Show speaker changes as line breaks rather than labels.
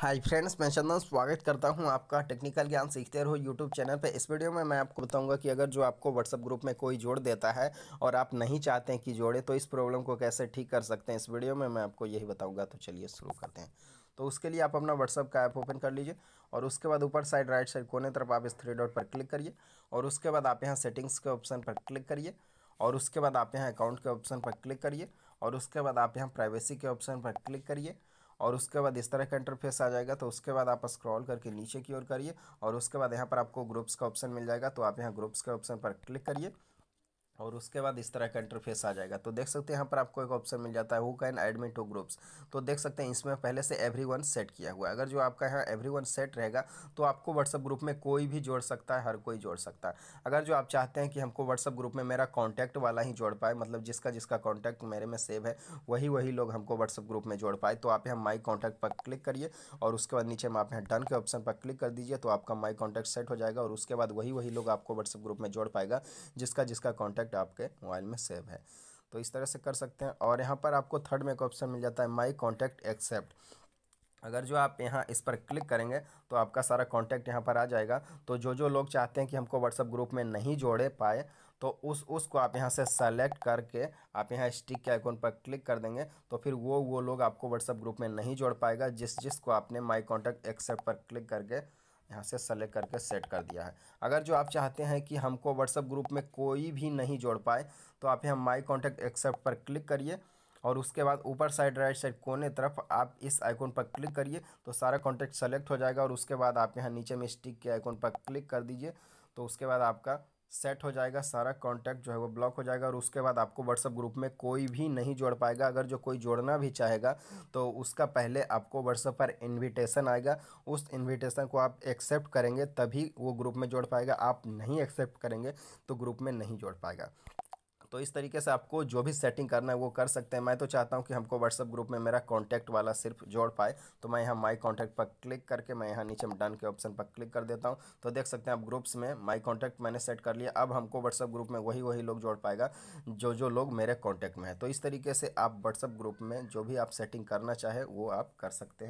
hi friends मैं चंदन स्वागत करता हूं आपका टेक्निकल ज्ञान सीखते रहो यूट्यूब चैनल पे इस वीडियो में मैं आपको बताऊंगा कि अगर जो आपको व्हाट्सअप ग्रुप में कोई जोड़ देता है और आप नहीं चाहते हैं कि जोड़े तो इस प्रॉब्लम को कैसे ठीक कर सकते हैं इस वीडियो में मैं आपको यही बताऊँगा तो चलिए शुरू करते हैं तो उसके लिए आप अपना व्हाट्सअप का ऐप ओपन कर लीजिए और उसके बाद ऊपर साइड राइट साइड कोने तरफ आप इस थ्री डॉट पर क्लिक करिए और उसके बाद आप यहाँ सेटिंग्स के ऑप्शन पर क्लिक करिए और उसके बाद आप यहाँ अकाउंट के ऑप्शन पर क्लिक करिए और उसके बाद आप यहाँ प्राइवेसी के ऑप्शन पर क्लिक करिए और उसके बाद इस तरह का इंटरफेस आ जाएगा तो उसके बाद आप स्क्रॉल करके नीचे की ओर करिए और उसके बाद यहाँ पर आपको ग्रुप्स का ऑप्शन मिल जाएगा तो आप यहाँ ग्रुप्स के ऑप्शन पर क्लिक करिए और उसके बाद इस तरह का इंटरफेस आ जाएगा तो देख सकते हैं यहाँ पर आपको एक ऑप्शन मिल जाता है वो कैन एडमिट टू ग्रुप्स तो देख सकते हैं इसमें पहले से एवरी वन सेट किया हुआ है अगर जो आपका यहाँ एवरी वन सेट रहेगा तो आपको व्हाट्सअप ग्रुप में कोई भी जोड़ सकता है हर कोई जोड़ सकता है अगर जो आप चाहते हैं कि हमको व्हाट्सअप ग्रुप में मेरा कॉन्टैक्ट वाला ही जोड़ पाए मतलब जिसका जिसका कॉन्टैक्ट मेरे में सेव है वही वही लोग हमको व्हाट्सअप ग्रुप में जोड़ पाए तो आप यहाँ माई कॉन्टैक्ट पर क्लिक करिए और उसके बाद नीचे में आप यहाँ डन के ऑप्शन पर क्लिक कर दीजिए तो आपका माई कॉन्टैक्ट सेट हो जाएगा और उसके बाद वही वही लोग आपको व्हाट्सअप ग्रुप में जोड़ पाएगा जिसका जिसका कॉन्टैक्ट कॉन्टैक्ट आपके मोबाइल में सेव है तो इस तरह से कर सकते हैं और यहाँ पर आपको थर्ड में एक ऑप्शन मिल जाता है माई कॉन्टैक्ट एक्सेप्ट अगर जो आप यहाँ इस पर क्लिक करेंगे तो आपका सारा कॉन्टैक्ट यहाँ पर आ जाएगा तो जो जो लोग चाहते हैं कि हमको व्हाट्सअप ग्रुप में नहीं जोड़े पाए तो उस उसको आप यहाँ से सेलेक्ट करके आप यहाँ स्टिक के आइकॉन पर क्लिक कर देंगे तो फिर वो वो लोग आपको व्हाट्सअप ग्रुप में नहीं जोड़ पाएगा जिस जिसको आपने माई कॉन्टैक्ट एक्सेप्ट पर क्लिक करके यहाँ से सेलेक्ट करके सेट कर दिया है अगर जो आप चाहते हैं कि हमको व्हाट्सअप ग्रुप में कोई भी नहीं जोड़ पाए तो आप यहाँ माई कॉन्टैक्ट एक्सेप्ट पर क्लिक करिए और उसके बाद ऊपर साइड राइट साइड कोने तरफ आप इस आइकॉन पर क्लिक करिए तो सारा कॉन्टैक्ट सेलेक्ट हो जाएगा और उसके बाद आप यहाँ नीचे में स्टिक के आइकॉन पर क्लिक कर दीजिए तो उसके बाद आपका सेट हो जाएगा सारा कॉन्टैक्ट जो है वो ब्लॉक हो जाएगा और उसके बाद आपको व्हाट्सअप ग्रुप में कोई भी नहीं जोड़ पाएगा अगर जो कोई जोड़ना भी चाहेगा तो उसका पहले आपको व्हाट्सअप पर इनविटेशन आएगा उस इनविटेशन को आप एक्सेप्ट करेंगे तभी वो ग्रुप में जोड़ पाएगा आप नहीं एक्सेप्ट करेंगे तो ग्रुप में नहीं जोड़ पाएगा तो इस तरीके से आपको जो भी सेटिंग करना है वो कर सकते हैं मैं तो चाहता हूँ कि हमको व्हाट्सअप ग्रुप में मेरा कॉन्टैक्ट वाला सिर्फ जोड़ पाए तो मैं यहाँ माई कॉन्टैक्ट पर क्लिक करके मैं यहाँ नीचे डन के ऑप्शन पर क्लिक कर देता हूँ तो देख सकते हैं आप ग्रुप्स में माई कॉन्टैक्ट मैंने सेट कर लिया अब हमको व्हाट्सअप ग्रुप में वही वही लोग जोड़ पाएगा जो जो लोग मेरे कॉन्टैक्ट में है तो इस तरीके से आप व्हाट्सअप ग्रुप में जो भी आप सेटिंग करना चाहे वो आप कर सकते हैं